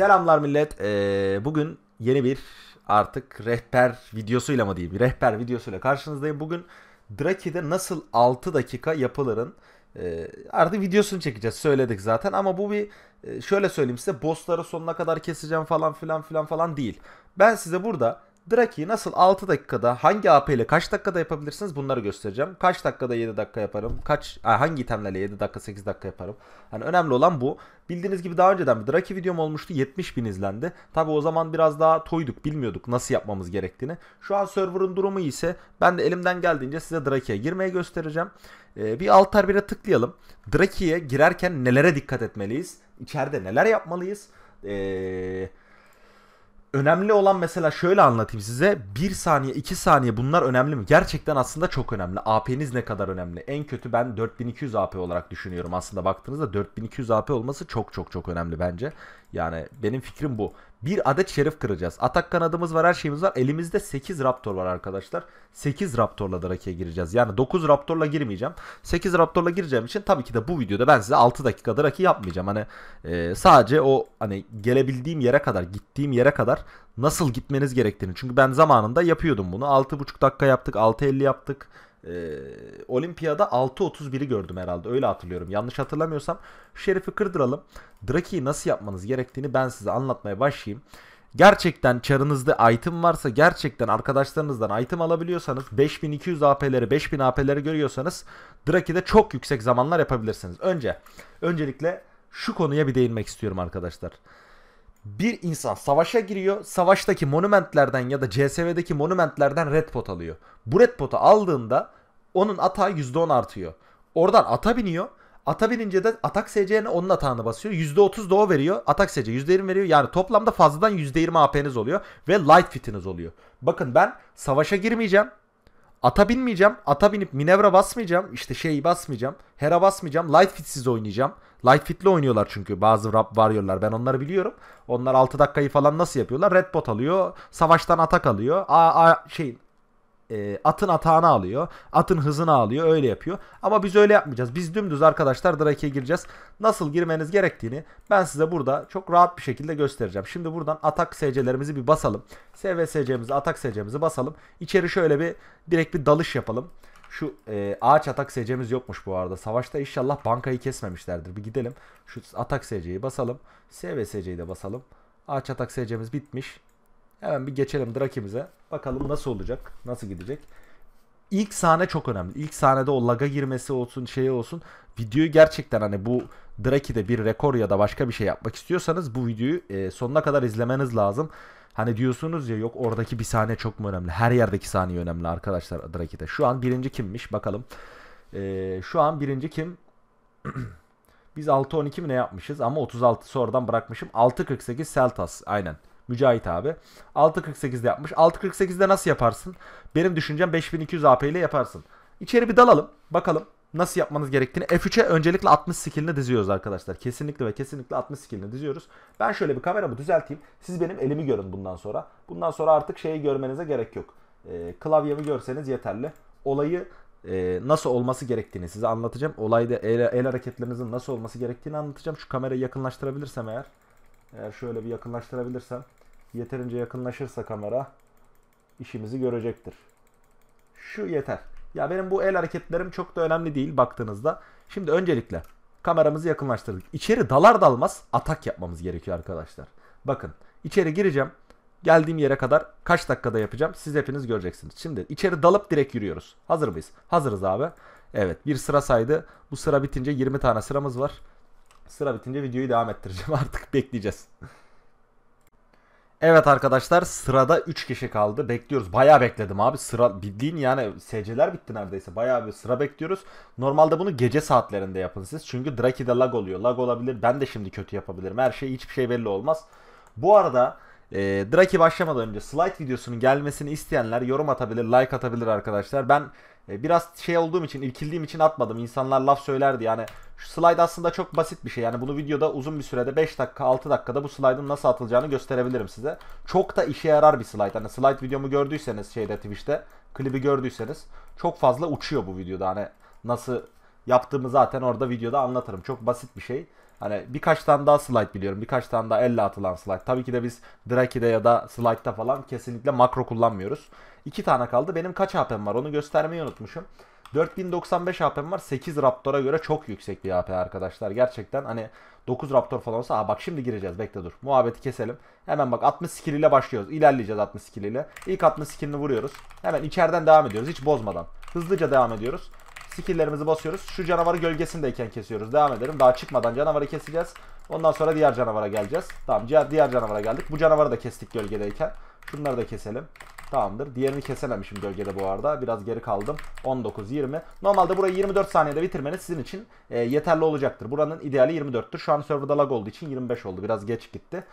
Selamlar millet. Ee, bugün yeni bir artık rehber videosuyla mı diyeyim? Rehber videosuyla karşınızdayım. Bugün Draki'de nasıl 6 dakika yapılırın e, artık videosunu çekeceğiz. Söyledik zaten ama bu bir e, şöyle söyleyeyim size bossları sonuna kadar keseceğim falan filan filan falan değil. Ben size burada Draki'yi nasıl 6 dakikada hangi AP ile kaç dakikada yapabilirsiniz bunları göstereceğim. Kaç dakikada 7 dakika yaparım. Kaç hangi itemlerle 7 dakika 8 dakika yaparım. Hani önemli olan bu. Bildiğiniz gibi daha önceden bir Draki videom olmuştu. 70 bin izlendi. Tabi o zaman biraz daha toyduk bilmiyorduk nasıl yapmamız gerektiğini. Şu an server'ın durumu ise ben de elimden geldiğince size Draki'ye girmeyi göstereceğim. Ee, bir altar 1'e tıklayalım. Draki'ye girerken nelere dikkat etmeliyiz? İçeride neler yapmalıyız? Eee önemli olan mesela şöyle anlatayım size. 1 saniye 2 saniye bunlar önemli mi? Gerçekten aslında çok önemli. AP'niz ne kadar önemli? En kötü ben 4200 AP olarak düşünüyorum. Aslında baktığınızda 4200 AP olması çok çok çok önemli bence. Yani benim fikrim bu. Bir adet şerif kıracağız. Atak kanadımız var her şeyimiz var. Elimizde 8 raptor var arkadaşlar. 8 raptorla Drake'e gireceğiz. Yani 9 raptorla girmeyeceğim. 8 raptorla gireceğim için tabii ki de bu videoda ben size 6 dakikada Drake yapmayacağım. Hani e, sadece o hani gelebildiğim yere kadar gittiğim yere kadar nasıl gitmeniz gerektiğini. Çünkü ben zamanında yapıyordum bunu. 6,5 dakika yaptık 6.50 yaptık e, ee, olimpiyada 6.31'i gördüm herhalde öyle hatırlıyorum. Yanlış hatırlamıyorsam Şerif'i kırdıralım. Draki'yi nasıl yapmanız gerektiğini ben size anlatmaya başlayayım. Gerçekten çarınızda item varsa gerçekten arkadaşlarınızdan item alabiliyorsanız 5200 AP'leri 5000 AP'leri görüyorsanız Draki'de çok yüksek zamanlar yapabilirsiniz. Önce öncelikle şu konuya bir değinmek istiyorum arkadaşlar bir insan savaşa giriyor. Savaştaki monumentlerden ya da CSV'deki monumentlerden red pot alıyor. Bu red potu aldığında onun atağı %10 artıyor. Oradan ata biniyor. Ata binince de atak SC'ne onun atağını basıyor. %30 da o veriyor. Atak SC %20 veriyor. Yani toplamda fazladan %20 AP'niz oluyor. Ve light fitiniz oluyor. Bakın ben savaşa girmeyeceğim. Ata binmeyeceğim. Ata binip Minevra basmayacağım. İşte şeyi basmayacağım. Hera basmayacağım. Light fitsiz oynayacağım. Lightfit'le oynuyorlar çünkü bazı rap varıyorlar. Ben onları biliyorum. Onlar 6 dakikayı falan nasıl yapıyorlar? Red bot alıyor. Savaştan atak alıyor. A, a şey e, atın atağını alıyor. Atın hızını alıyor. Öyle yapıyor. Ama biz öyle yapmayacağız. Biz dümdüz arkadaşlar Drake'e gireceğiz. Nasıl girmeniz gerektiğini ben size burada çok rahat bir şekilde göstereceğim. Şimdi buradan atak SC'lerimizi bir basalım. SV SC'mizi, atak SC'mizi basalım. İçeri şöyle bir direkt bir dalış yapalım. Şu e, ağaç atak SC'miz yokmuş bu arada. Savaşta inşallah bankayı kesmemişlerdir. Bir gidelim. Şu atak SC'yi basalım. S ve de basalım. Ağaç atak SC'miz bitmiş. Hemen bir geçelim Draki'mize. Bakalım nasıl olacak. Nasıl gidecek. İlk sahne çok önemli. İlk sahnede o laga girmesi olsun şey olsun. Videoyu gerçekten hani bu Draki'de bir rekor ya da başka bir şey yapmak istiyorsanız bu videoyu e, sonuna kadar izlemeniz lazım. Hani diyorsunuz ya yok oradaki bir sahne çok mu önemli? Her yerdeki sahne önemli arkadaşlar Draki'de. Şu an birinci kimmiş bakalım. Ee, şu an birinci kim? Biz 6-12 mi ne yapmışız ama 36 sonradan bırakmışım. 6-48 Seltas aynen. Mücahit abi. 6.48'de yapmış. 6.48'de nasıl yaparsın? Benim düşüncem 5200 AP ile yaparsın. İçeri bir dalalım. Bakalım nasıl yapmanız gerektiğini F3'e öncelikle 60 skillini diziyoruz arkadaşlar. Kesinlikle ve kesinlikle 60 skillini diziyoruz. Ben şöyle bir kameramı düzelteyim. Siz benim elimi görün bundan sonra. Bundan sonra artık şeyi görmenize gerek yok. E, klavyemi görseniz yeterli. Olayı e, nasıl olması gerektiğini size anlatacağım. Olayda el, el hareketlerinizin nasıl olması gerektiğini anlatacağım. Şu kamerayı yakınlaştırabilirsem eğer. Eğer şöyle bir yakınlaştırabilirsem. Yeterince yakınlaşırsa kamera işimizi görecektir. Şu yeter. Ya benim bu el hareketlerim çok da önemli değil baktığınızda. Şimdi öncelikle kameramızı yakınlaştırdık. İçeri dalar dalmaz atak yapmamız gerekiyor arkadaşlar. Bakın içeri gireceğim. Geldiğim yere kadar kaç dakikada yapacağım siz hepiniz göreceksiniz. Şimdi içeri dalıp direkt yürüyoruz. Hazır mıyız? Hazırız abi. Evet bir sıra saydı. Bu sıra bitince 20 tane sıramız var. Sıra bitince videoyu devam ettireceğim artık bekleyeceğiz. Evet arkadaşlar sırada 3 kişi kaldı. Bekliyoruz. Bayağı bekledim abi. Sıra bildiğin yani SC'ler bitti neredeyse. Bayağı bir sıra bekliyoruz. Normalde bunu gece saatlerinde yapın siz. Çünkü Draki'de lag oluyor. Lag olabilir. Ben de şimdi kötü yapabilirim. Her şey hiçbir şey belli olmaz. Bu arada e, Draki başlamadan önce slide videosunun gelmesini isteyenler yorum atabilir, like atabilir arkadaşlar. Ben e, biraz şey olduğum için, ilkildiğim için atmadım. İnsanlar laf söylerdi yani. Şu slide aslında çok basit bir şey. Yani bunu videoda uzun bir sürede 5 dakika, 6 dakikada bu slide'ın nasıl atılacağını gösterebilirim size. Çok da işe yarar bir slide. Hani slide videomu gördüyseniz şeyde Twitch'te, klibi gördüyseniz çok fazla uçuyor bu videoda. Hani nasıl Yaptığımı zaten orada videoda anlatırım. Çok basit bir şey. Hani birkaç tane daha slide biliyorum. Birkaç tane daha elle atılan slide. Tabii ki de biz Draki'de ya da slide'da falan kesinlikle makro kullanmıyoruz. İki tane kaldı. Benim kaç HP'm var onu göstermeyi unutmuşum. 4095 HP'm var. 8 Raptor'a göre çok yüksek bir HP arkadaşlar. Gerçekten hani 9 Raptor falan olsa. Aa bak şimdi gireceğiz. Bekle dur. Muhabbeti keselim. Hemen bak 60 skill ile başlıyoruz. İlerleyeceğiz 60 skill ile. İlk 60 skillini vuruyoruz. Hemen içeriden devam ediyoruz. Hiç bozmadan. Hızlıca devam ediyoruz. Skilllerimizi basıyoruz. Şu canavarı gölgesindeyken kesiyoruz. Devam edelim. Daha çıkmadan canavarı keseceğiz. Ondan sonra diğer canavara geleceğiz. Tamam diğer canavara geldik. Bu canavarı da kestik gölgedeyken. Şunları da keselim. Tamamdır. Diğerini kesememişim gölgede bu arada. Biraz geri kaldım. 19, 20. Normalde burayı 24 saniyede bitirmeniz sizin için e, yeterli olacaktır. Buranın ideali 24'tür. Şu an serverda lag olduğu için 25 oldu. Biraz geç gitti.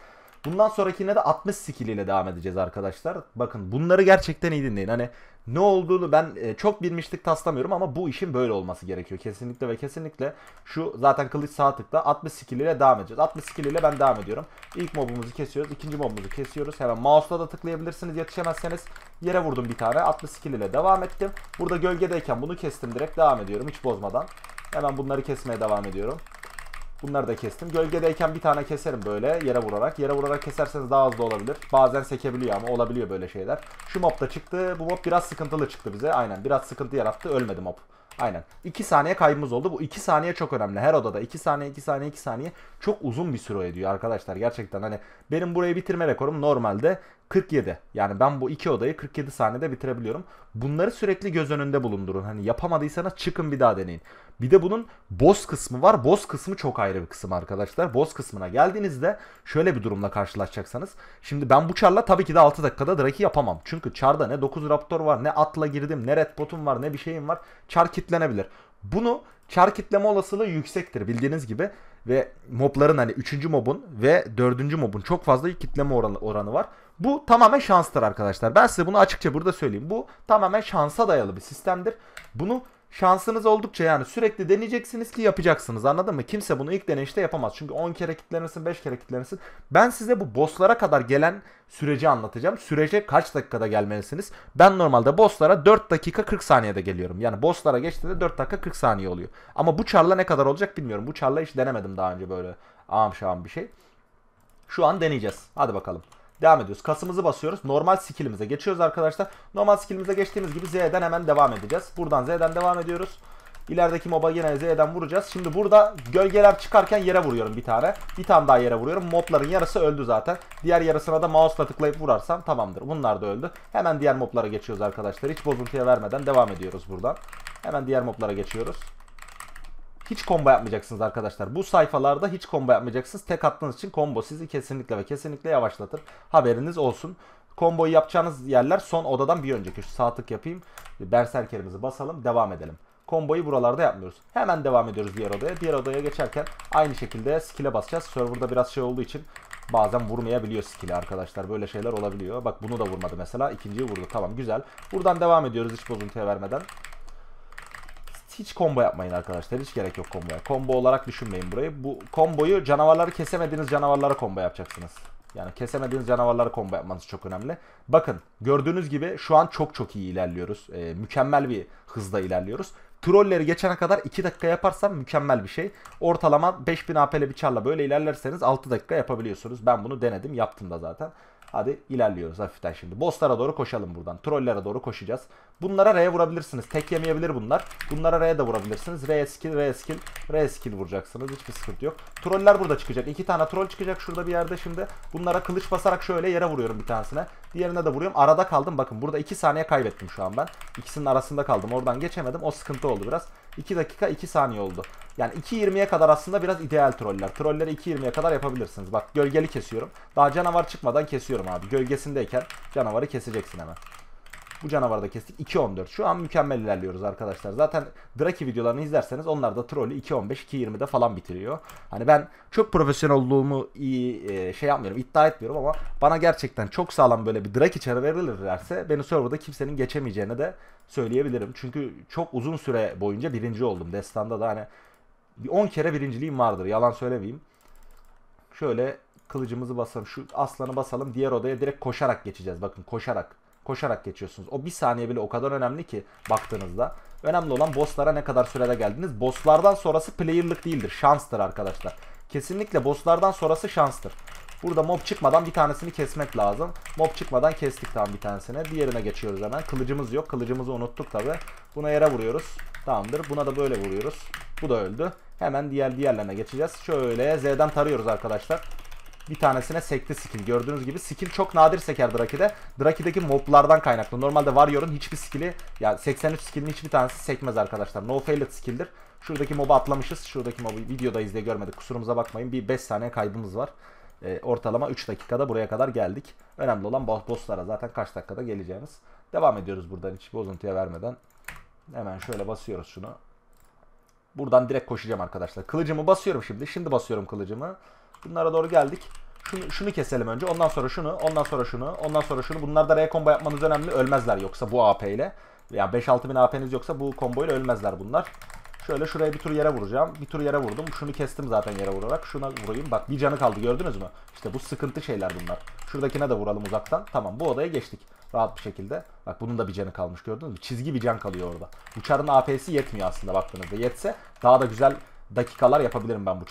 Bundan sonrakine de 60 skill ile devam edeceğiz arkadaşlar. Bakın bunları gerçekten iyi dinleyin. Hani ne olduğunu ben e, çok bilmişlik taslamıyorum ama bu işin böyle olması gerekiyor. Kesinlikle ve kesinlikle şu zaten kılıç sağ tıkla 60 skill ile devam edeceğiz. 60 skill ile ben devam ediyorum. İlk mobumuzu kesiyoruz. ikinci mobumuzu kesiyoruz. Hemen mouse'la da tıklayabilirsiniz yetişemezseniz. Yere vurdum bir tane. 60 skill ile devam ettim. Burada gölgedeyken bunu kestim direkt devam ediyorum hiç bozmadan. Hemen bunları kesmeye devam ediyorum. Bunları da kestim. Gölgedeyken bir tane keserim böyle yere vurarak. Yere vurarak keserseniz daha hızlı olabilir. Bazen sekebiliyor ama olabiliyor böyle şeyler. Şu mob da çıktı. Bu mob biraz sıkıntılı çıktı bize. Aynen biraz sıkıntı yarattı. Ölmedi mob. Aynen. 2 saniye kaybımız oldu. Bu 2 saniye çok önemli. Her odada 2 saniye, 2 saniye, 2 saniye çok uzun bir süre ediyor arkadaşlar. Gerçekten hani benim burayı bitirme rekorum normalde 47. Yani ben bu iki odayı 47 saniyede bitirebiliyorum. Bunları sürekli göz önünde bulundurun. Hani yapamadıysanız çıkın bir daha deneyin. Bir de bunun boss kısmı var. Boss kısmı çok ayrı bir kısım arkadaşlar. Boss kısmına geldiğinizde şöyle bir durumla karşılaşacaksanız. Şimdi ben bu charla tabii ki de 6 dakikada Drake'i yapamam. Çünkü charda ne 9 raptor var, ne atla girdim, ne red botum var, ne bir şeyim var. Char kitlenebilir. Bunu char kitleme olasılığı yüksektir bildiğiniz gibi ve mobların hani 3. mobun ve 4. mobun çok fazla kitleme oranı, oranı var. Bu tamamen şanstır arkadaşlar. Ben size bunu açıkça burada söyleyeyim. Bu tamamen şansa dayalı bir sistemdir. Bunu şansınız oldukça yani sürekli deneyeceksiniz ki yapacaksınız anladın mı? Kimse bunu ilk deneyişte yapamaz. Çünkü 10 kere kitlenirsin 5 kere kitlenirsin. Ben size bu bosslara kadar gelen süreci anlatacağım. Sürece kaç dakikada gelmelisiniz? Ben normalde bosslara 4 dakika 40 saniyede geliyorum. Yani bosslara geçtiğinde 4 dakika 40 saniye oluyor. Ama bu çarla ne kadar olacak bilmiyorum. Bu çarla hiç denemedim daha önce böyle ağam şağam bir şey. Şu an deneyeceğiz. Hadi bakalım. Devam ediyoruz. Kasımızı basıyoruz. Normal skillimize geçiyoruz arkadaşlar. Normal skillimize geçtiğimiz gibi Z'den hemen devam edeceğiz. Buradan Z'den devam ediyoruz. İlerideki moba yine Z'den vuracağız. Şimdi burada gölgeler çıkarken yere vuruyorum bir tane. Bir tane daha yere vuruyorum. Mobların yarısı öldü zaten. Diğer yarısına da mouse'la tıklayıp vurarsam tamamdır. Bunlar da öldü. Hemen diğer moblara geçiyoruz arkadaşlar. Hiç bozuntuya vermeden devam ediyoruz buradan. Hemen diğer moblara geçiyoruz. Hiç combo yapmayacaksınız arkadaşlar. Bu sayfalarda hiç combo yapmayacaksınız. Tek attığınız için combo sizi kesinlikle ve kesinlikle yavaşlatır. Haberiniz olsun. Komboyu yapacağınız yerler son odadan bir önceki. Şu sağ tık yapayım. Berserkerimizi basalım. Devam edelim. Komboyu buralarda yapmıyoruz. Hemen devam ediyoruz diğer odaya. Diğer odaya geçerken aynı şekilde skill'e basacağız. Server'da biraz şey olduğu için bazen vurmayabiliyor skill'i arkadaşlar. Böyle şeyler olabiliyor. Bak bunu da vurmadı mesela. İkinciyi vurdu. Tamam güzel. Buradan devam ediyoruz hiç bozuntuya vermeden. Hiç combo yapmayın arkadaşlar. Hiç gerek yok comboya. Combo olarak düşünmeyin burayı. Bu comboyu canavarları kesemediğiniz canavarlara combo yapacaksınız. Yani kesemediğiniz canavarlara combo yapmanız çok önemli. Bakın gördüğünüz gibi şu an çok çok iyi ilerliyoruz. Ee, mükemmel bir hızda ilerliyoruz. Trolleri geçene kadar 2 dakika yaparsam mükemmel bir şey. Ortalama 5000 AP'li bir çarla böyle ilerlerseniz 6 dakika yapabiliyorsunuz. Ben bunu denedim yaptım da zaten. Hadi ilerliyoruz hafiften şimdi. Bosslara doğru koşalım buradan. Trolllere doğru koşacağız. Bunlara R'ye vurabilirsiniz. Tek yemeyebilir bunlar. Bunlara R'ye de vurabilirsiniz. R'ye skill, R'ye skill, R'ye skill vuracaksınız. Hiçbir sıkıntı yok. Troller burada çıkacak. İki tane troll çıkacak şurada bir yerde şimdi. Bunlara kılıç basarak şöyle yere vuruyorum bir tanesine. Diğerine de vuruyorum. Arada kaldım. Bakın burada iki saniye kaybettim şu an ben. İkisinin arasında kaldım. Oradan geçemedim. O sıkıntı oldu biraz. 2 dakika 2 saniye oldu. Yani 2.20'ye kadar aslında biraz ideal troller. Trolleri 2.20'ye kadar yapabilirsiniz. Bak gölgeli kesiyorum. Daha canavar çıkmadan kesiyorum abi. Gölgesindeyken canavarı keseceksin hemen. Bu canavarı da kestik. 2.14. Şu an mükemmel ilerliyoruz arkadaşlar. Zaten Draki videolarını izlerseniz onlar da trollü 2.15, 2.20'de falan bitiriyor. Hani ben çok profesyonel olduğumu iyi e, şey yapmıyorum, iddia etmiyorum ama bana gerçekten çok sağlam böyle bir Draki çarı verilirlerse beni serverda kimsenin geçemeyeceğini de söyleyebilirim. Çünkü çok uzun süre boyunca birinci oldum. Destanda da hani 10 kere birinciliğim vardır. Yalan söylemeyeyim. Şöyle kılıcımızı basalım. Şu aslanı basalım. Diğer odaya direkt koşarak geçeceğiz. Bakın koşarak koşarak geçiyorsunuz. O bir saniye bile o kadar önemli ki baktığınızda. Önemli olan bosslara ne kadar sürede geldiniz. Bosslardan sonrası player'lık değildir. Şanstır arkadaşlar. Kesinlikle bosslardan sonrası şanstır. Burada mob çıkmadan bir tanesini kesmek lazım. Mob çıkmadan kestik tam bir tanesini. Diğerine geçiyoruz hemen. Kılıcımız yok. Kılıcımızı unuttuk tabi. Buna yere vuruyoruz. Tamamdır. Buna da böyle vuruyoruz. Bu da öldü. Hemen diğer diğerlerine geçeceğiz. Şöyle Z'den tarıyoruz arkadaşlar. Bir tanesine sekte skill. Gördüğünüz gibi skill çok nadir seker Draki'de. Draki'deki moblardan kaynaklı. Normalde Warrior'ın hiçbir skill'i yani 83 skill'in hiçbir tanesi sekmez arkadaşlar. No failed skill'dir. Şuradaki mobu atlamışız. Şuradaki mobu videoda izle görmedik. Kusurumuza bakmayın. Bir 5 saniye kaybımız var. E, ortalama 3 dakikada buraya kadar geldik. Önemli olan bosslara zaten kaç dakikada geleceğimiz. Devam ediyoruz buradan hiç bozuntuya vermeden. Hemen şöyle basıyoruz şunu. Buradan direkt koşacağım arkadaşlar. Kılıcımı basıyorum şimdi. Şimdi basıyorum kılıcımı. Bunlara doğru geldik. Şunu, şunu keselim önce. Ondan sonra şunu. Ondan sonra şunu. Ondan sonra şunu. Bunlarda R combo yapmanız önemli. Ölmezler yoksa bu AP ile. Ya yani 5-6 bin AP'niz yoksa bu ile ölmezler bunlar. Şöyle şuraya bir tur yere vuracağım. Bir tur yere vurdum. Şunu kestim zaten yere vurarak. Şuna vurayım. Bak bir canı kaldı gördünüz mü? İşte bu sıkıntı şeyler bunlar. Şuradakine de vuralım uzaktan. Tamam bu odaya geçtik. Rahat bir şekilde. Bak bunun da bir canı kalmış gördünüz mü? Çizgi bir can kalıyor orada. Uçarın AP'si yetmiyor aslında baktığınızda. Yetse daha da güzel dakikalar yapabilirim ben bu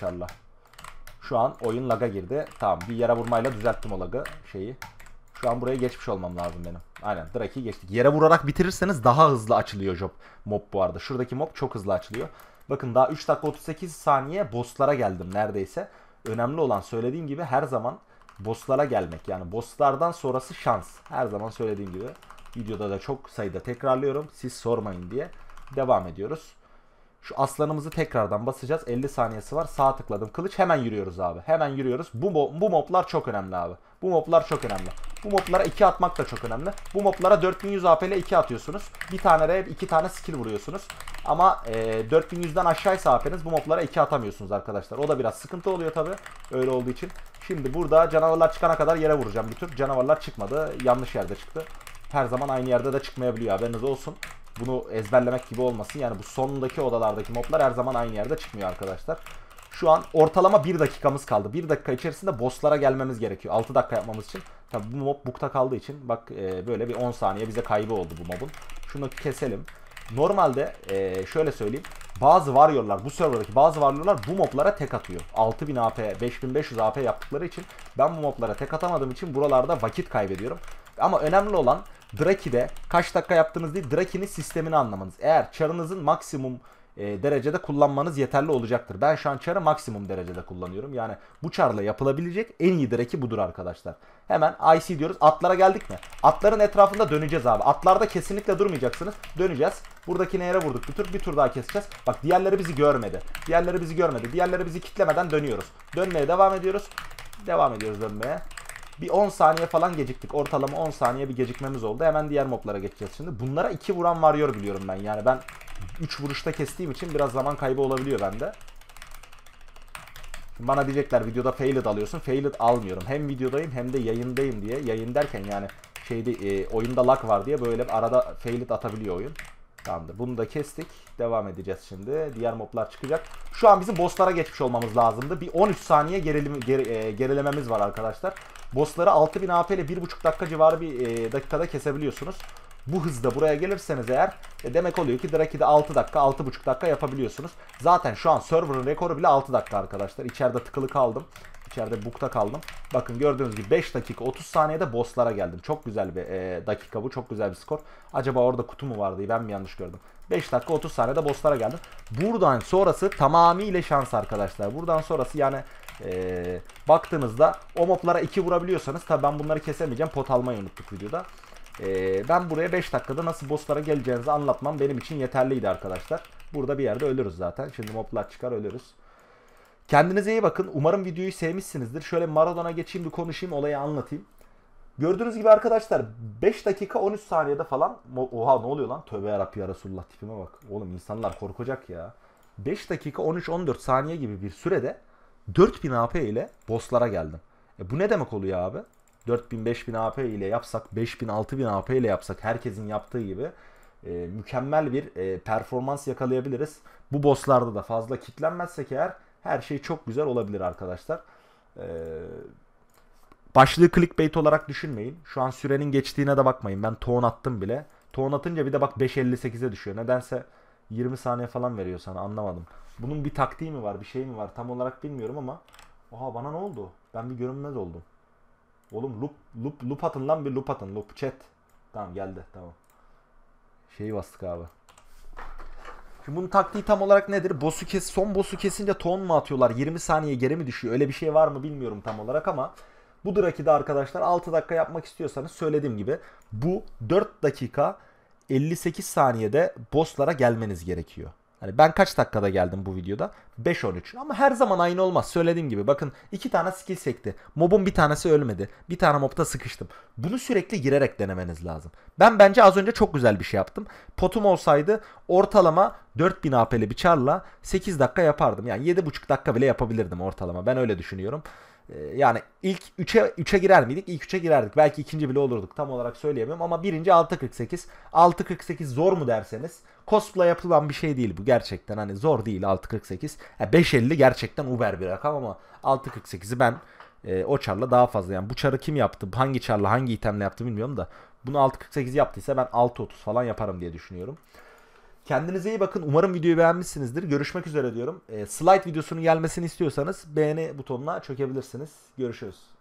Şu an oyun laga girdi. Tamam bir yere vurmayla düzelttim o lagı şeyi. Şu an buraya geçmiş olmam lazım benim. Aynen Drake'i geçtik. Yere vurarak bitirirseniz daha hızlı açılıyor job. Mob bu arada. Şuradaki mob çok hızlı açılıyor. Bakın daha 3 dakika 38 saniye bosslara geldim neredeyse. Önemli olan söylediğim gibi her zaman bosslara gelmek. Yani bosslardan sonrası şans. Her zaman söylediğim gibi videoda da çok sayıda tekrarlıyorum. Siz sormayın diye devam ediyoruz. Şu aslanımızı tekrardan basacağız. 50 saniyesi var. Sağ tıkladım. Kılıç hemen yürüyoruz abi. Hemen yürüyoruz. Bu, bu moblar çok önemli abi. Bu moblar çok önemli. Bu moblara 2 atmak da çok önemli. Bu moblara 4100 AP ile 2 atıyorsunuz. Bir tane rep, 2 tane skill vuruyorsunuz. Ama e, 4100'den aşağıysa AP'niz bu moblara 2 atamıyorsunuz arkadaşlar. O da biraz sıkıntı oluyor tabi öyle olduğu için. Şimdi burada canavarlar çıkana kadar yere vuracağım bir tür. Canavarlar çıkmadı. Yanlış yerde çıktı. Her zaman aynı yerde de çıkmayabiliyor haberiniz olsun. Bunu ezberlemek gibi olmasın. Yani bu sondaki odalardaki moblar her zaman aynı yerde çıkmıyor arkadaşlar. Şu an ortalama 1 dakikamız kaldı. 1 dakika içerisinde bosslara gelmemiz gerekiyor. 6 dakika yapmamız için. Tabi bu mob bukta kaldığı için bak e, böyle bir 10 saniye bize kaybı oldu bu mobun. Şunu keselim. Normalde ee, şöyle söyleyeyim. Bazı varyorlar bu serverdaki bazı varyorlar bu moblara tek atıyor. 6000 AP, 5500 AP yaptıkları için ben bu moblara tek atamadığım için buralarda vakit kaybediyorum. Ama önemli olan Draki'de kaç dakika yaptığınız değil Draki'nin sistemini anlamanız. Eğer çarınızın maksimum e, derecede kullanmanız yeterli olacaktır. Ben şu an çarı maksimum derecede kullanıyorum. Yani bu çarla yapılabilecek en iyi direki budur arkadaşlar. Hemen IC diyoruz. Atlara geldik mi? Atların etrafında döneceğiz abi. Atlarda kesinlikle durmayacaksınız. Döneceğiz. Buradaki nereye vurduk bir tur. Bir tur daha keseceğiz. Bak diğerleri bizi görmedi. Diğerleri bizi görmedi. Diğerleri bizi kitlemeden dönüyoruz. Dönmeye devam ediyoruz. Devam ediyoruz dönmeye. Bir 10 saniye falan geciktik. Ortalama 10 saniye bir gecikmemiz oldu. Hemen diğer moblara geçeceğiz şimdi. Bunlara 2 vuran varıyor biliyorum ben. Yani ben 3 vuruşta kestiğim için biraz zaman kaybı olabiliyor bende. Bana diyecekler videoda failed alıyorsun. Failed almıyorum. Hem videodayım hem de yayındayım diye. Yayın derken yani şeyde e, oyunda lag var diye böyle arada failed atabiliyor oyun. Tamamdır. Bunu da kestik. Devam edeceğiz şimdi. Diğer moblar çıkacak. Şu an bizim bosslara geçmiş olmamız lazımdı. Bir 13 saniye gerilim, geri, e, gerilememiz var arkadaşlar. Bossları 6000 AP ile 1.5 dakika civarı bir e, dakikada kesebiliyorsunuz bu hızda buraya gelirseniz eğer e, demek oluyor ki Draki'de 6 dakika 6.5 dakika yapabiliyorsunuz. Zaten şu an server'ın rekoru bile 6 dakika arkadaşlar. İçeride tıkılı kaldım. İçeride bukta kaldım. Bakın gördüğünüz gibi 5 dakika 30 saniyede bosslara geldim. Çok güzel bir e, dakika bu. Çok güzel bir skor. Acaba orada kutu mu vardı? Ben mi yanlış gördüm? 5 dakika 30 saniyede bosslara geldim. Buradan sonrası tamamıyla şans arkadaşlar. Buradan sonrası yani e, baktığınızda o moblara 2 vurabiliyorsanız tabi ben bunları kesemeyeceğim. Pot almayı unuttuk videoda. E, ben buraya 5 dakikada nasıl bosslara geleceğinizi anlatmam benim için yeterliydi arkadaşlar. Burada bir yerde ölürüz zaten. Şimdi moblar çıkar ölürüz. Kendinize iyi bakın. Umarım videoyu sevmişsinizdir. Şöyle Maradona geçeyim bir konuşayım olayı anlatayım. Gördüğünüz gibi arkadaşlar 5 dakika 13 saniyede falan oha ne oluyor lan tövbe yarabbi ya Resulullah tipime bak. Oğlum insanlar korkacak ya. 5 dakika 13-14 saniye gibi bir sürede 4000 AP ile bosslara geldim. E bu ne demek oluyor abi? 4000-5000 AP ile yapsak, 5000-6000 AP ile yapsak herkesin yaptığı gibi e, mükemmel bir e, performans yakalayabiliriz. Bu bosslarda da fazla kitlenmezsek eğer her şey çok güzel olabilir arkadaşlar. E, başlığı clickbait olarak düşünmeyin. Şu an sürenin geçtiğine de bakmayın. Ben ton attım bile. Ton atınca bir de bak 5.58'e düşüyor. Nedense 20 saniye falan veriyor sana anlamadım. Bunun bir taktiği mi var bir şey mi var tam olarak bilmiyorum ama Oha bana ne oldu? Ben bir görünmez oldum. Oğlum loop, loop, loop atın lan bir loop atın. Loop chat. Tamam geldi tamam. Şeyi bastık abi. Şimdi bunun taktiği tam olarak nedir? Boss'u kes, son boss'u kesince ton mu atıyorlar? 20 saniye geri mi düşüyor? Öyle bir şey var mı bilmiyorum tam olarak ama bu Draki'de arkadaşlar 6 dakika yapmak istiyorsanız söylediğim gibi bu 4 dakika 58 saniyede boss'lara gelmeniz gerekiyor. Hani ben kaç dakikada geldim bu videoda? 5-13. Ama her zaman aynı olmaz. Söylediğim gibi bakın iki tane skill sekti. Mob'un bir tanesi ölmedi. Bir tane mob'da sıkıştım. Bunu sürekli girerek denemeniz lazım. Ben bence az önce çok güzel bir şey yaptım. Potum olsaydı ortalama 4000 AP'li bir çarla 8 dakika yapardım. Yani 7,5 dakika bile yapabilirdim ortalama. Ben öyle düşünüyorum. Ee, yani ilk 3'e 3'e girer miydik? İlk 3'e girerdik. Belki ikinci bile olurduk. Tam olarak söyleyemiyorum ama birinci 6.48. 6.48 zor mu derseniz Cospla yapılan bir şey değil bu gerçekten. Hani zor değil 6.48. Yani 5.50 gerçekten uber bir rakam ama 6.48'i ben e, o çarla daha fazla. Yani bu çarı kim yaptı? Hangi çarla hangi itemle yaptı bilmiyorum da. Bunu 6.48 yaptıysa ben 6.30 falan yaparım diye düşünüyorum. Kendinize iyi bakın. Umarım videoyu beğenmişsinizdir. Görüşmek üzere diyorum. E, slide videosunun gelmesini istiyorsanız beğeni butonuna çökebilirsiniz. Görüşürüz.